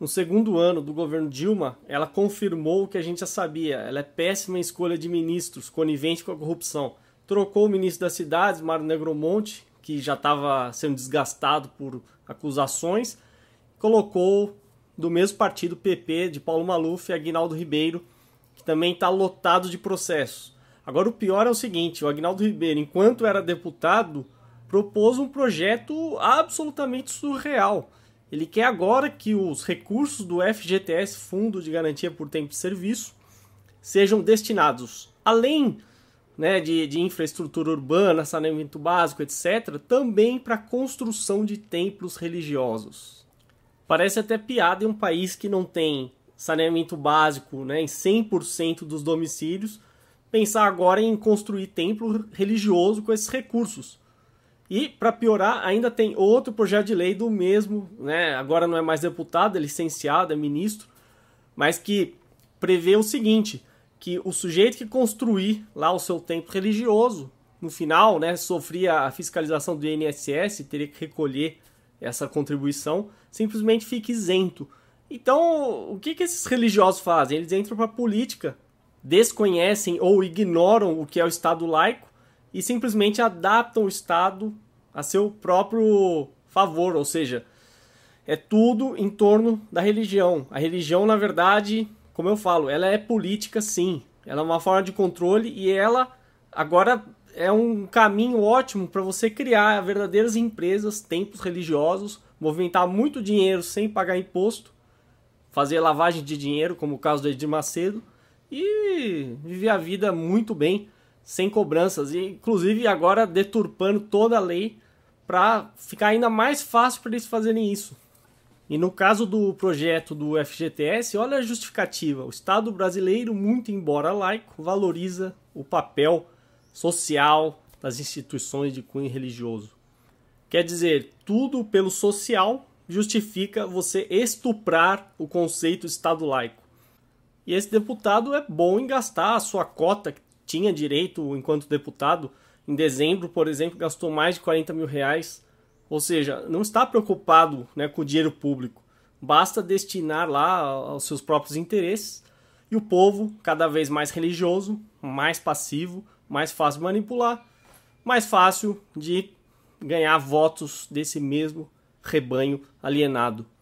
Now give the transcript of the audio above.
No segundo ano do governo Dilma, ela confirmou o que a gente já sabia: ela é péssima em escolha de ministros, conivente com a corrupção. Trocou o ministro das cidades, Mário Negromonte, que já estava sendo desgastado por acusações, colocou do mesmo partido PP de Paulo Maluf e Agnaldo Ribeiro, que também está lotado de processos. Agora o pior é o seguinte: o Agnaldo Ribeiro, enquanto era deputado, propôs um projeto absolutamente surreal ele quer agora que os recursos do FGTS, Fundo de Garantia por Tempo de Serviço, sejam destinados, além né, de, de infraestrutura urbana, saneamento básico, etc., também para a construção de templos religiosos. Parece até piada em um país que não tem saneamento básico né, em 100% dos domicílios, pensar agora em construir templo religioso com esses recursos. E, para piorar, ainda tem outro projeto de lei do mesmo, né? agora não é mais deputado, é licenciado, é ministro, mas que prevê o seguinte: que o sujeito que construir lá o seu templo religioso, no final, né, sofria a fiscalização do INSS, teria que recolher essa contribuição, simplesmente fica isento. Então, o que, que esses religiosos fazem? Eles entram para a política, desconhecem ou ignoram o que é o Estado laico e simplesmente adaptam o Estado a seu próprio favor, ou seja, é tudo em torno da religião. A religião, na verdade, como eu falo, ela é política sim, ela é uma forma de controle e ela agora é um caminho ótimo para você criar verdadeiras empresas, templos religiosos, movimentar muito dinheiro sem pagar imposto, fazer lavagem de dinheiro, como o caso do Edir Macedo, e viver a vida muito bem sem cobranças, e inclusive agora deturpando toda a lei para ficar ainda mais fácil para eles fazerem isso. E no caso do projeto do FGTS, olha a justificativa. O Estado brasileiro, muito embora laico, valoriza o papel social das instituições de cunho religioso. Quer dizer, tudo pelo social justifica você estuprar o conceito Estado laico. E esse deputado é bom em gastar a sua cota que tinha direito enquanto deputado, em dezembro, por exemplo, gastou mais de 40 mil reais. Ou seja, não está preocupado né, com o dinheiro público. Basta destinar lá aos seus próprios interesses. E o povo, cada vez mais religioso, mais passivo, mais fácil de manipular, mais fácil de ganhar votos desse mesmo rebanho alienado.